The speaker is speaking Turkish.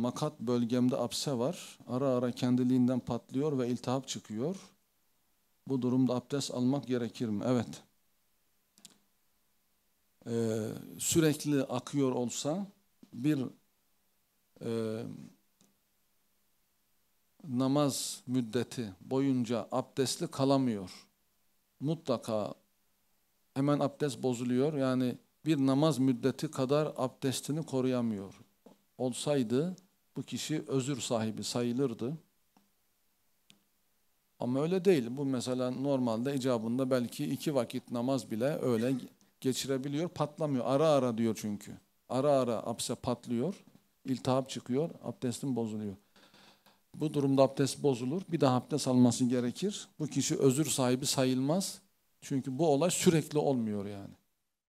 makat bölgemde apse var. Ara ara kendiliğinden patlıyor ve iltihap çıkıyor. Bu durumda abdest almak gerekir mi? Evet. Ee, sürekli akıyor olsa bir e, namaz müddeti boyunca abdestli kalamıyor. Mutlaka hemen abdest bozuluyor. Yani bir namaz müddeti kadar abdestini koruyamıyor. Olsaydı bu kişi özür sahibi sayılırdı. Ama öyle değil. Bu mesela normalde icabında belki iki vakit namaz bile öyle geçirebiliyor. Patlamıyor. Ara ara diyor çünkü. Ara ara abse patlıyor. iltihap çıkıyor. Abdestin bozuluyor. Bu durumda abdest bozulur. Bir daha abdest alması gerekir. Bu kişi özür sahibi sayılmaz. Çünkü bu olay sürekli olmuyor yani.